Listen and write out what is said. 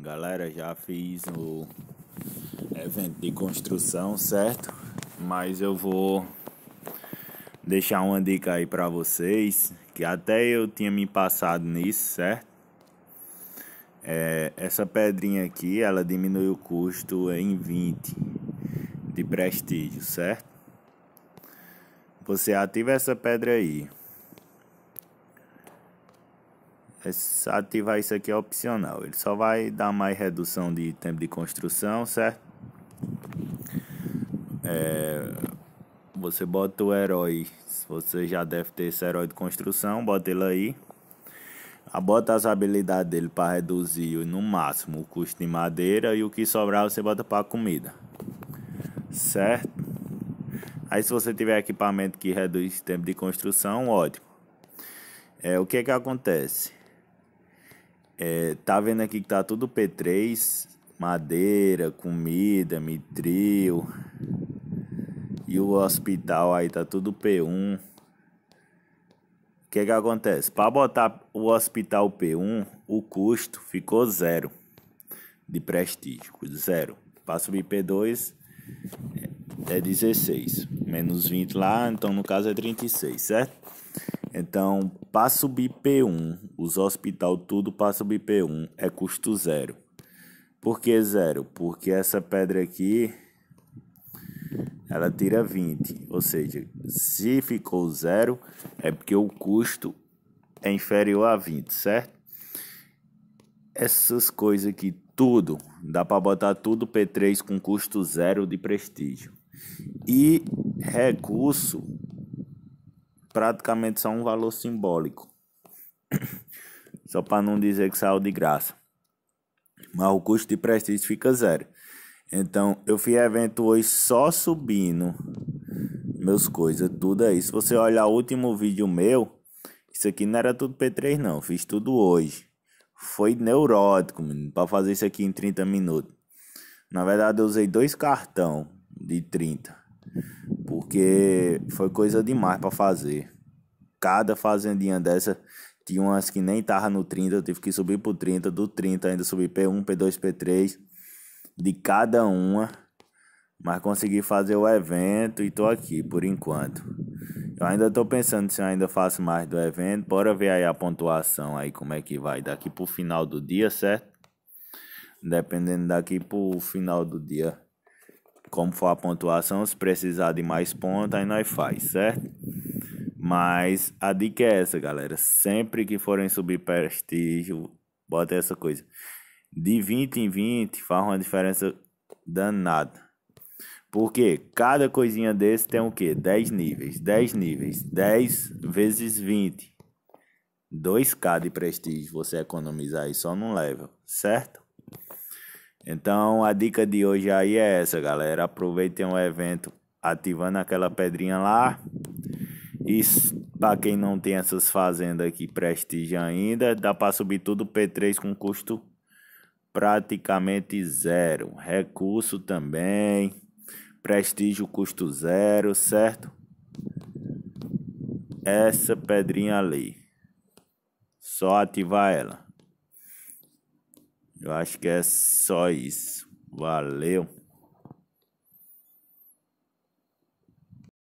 Galera, já fiz o evento de construção, certo? Mas eu vou deixar uma dica aí para vocês, que até eu tinha me passado nisso, certo? É, essa pedrinha aqui, ela diminui o custo em 20 de prestígio, certo? Você ativa essa pedra aí. Ativar isso aqui é opcional. Ele só vai dar mais redução de tempo de construção, certo? É, você bota o herói. Você já deve ter esse herói de construção, bota ele aí. Ah, bota as habilidades dele para reduzir no máximo o custo de madeira e o que sobrar você bota para comida. Certo? Aí se você tiver equipamento que reduz tempo de construção, ótimo. É, o que que acontece? É, tá vendo aqui que tá tudo P3, madeira, comida, mitril. E o hospital aí tá tudo P1. O que é que acontece? Para botar o hospital P1, o custo ficou zero de prestígio, zero. Para subir P2 é 16, é menos 20 lá, então no caso é 36, certo? Então, Passa o bp 1 os hospital tudo passa o bp 1 é custo zero. Por que zero? Porque essa pedra aqui, ela tira 20, ou seja, se ficou zero, é porque o custo é inferior a 20, certo? Essas coisas aqui, tudo, dá para botar tudo P3 com custo zero de prestígio. E recurso praticamente só um valor simbólico. Só para não dizer que saiu de graça. Mas o custo de prestígio fica zero. Então, eu fiz evento hoje só subindo meus coisas, tudo aí. Se você olhar o último vídeo meu, isso aqui não era tudo P3 não, fiz tudo hoje. Foi neurótico, para fazer isso aqui em 30 minutos. Na verdade, eu usei dois cartão de 30 porque foi coisa demais para fazer. Cada fazendinha dessa tinha umas que nem tava no 30, eu tive que subir pro 30, do 30 ainda subi P1, P2, P3 de cada uma, mas consegui fazer o evento e tô aqui por enquanto. Eu ainda tô pensando se eu ainda faço mais do evento. Bora ver aí a pontuação aí como é que vai daqui pro final do dia, certo? Dependendo daqui pro final do dia como for a pontuação, se precisar de mais pontos, aí nós faz, certo? Mas a dica é essa, galera. Sempre que forem subir prestígio, bota essa coisa. De 20 em 20 faz uma diferença danada. Porque cada coisinha desse tem o quê? 10 níveis. 10 níveis. 10 vezes 20. 2k de prestígio você economizar aí só num level, certo? Então a dica de hoje aí é essa, galera. Aproveitem o evento ativando aquela pedrinha lá. E para quem não tem essas fazendas aqui prestígio ainda, dá para subir tudo P3 com custo praticamente zero. Recurso também. Prestígio custo zero, certo? Essa pedrinha ali. Só ativar ela. Eu acho que é só isso. Valeu!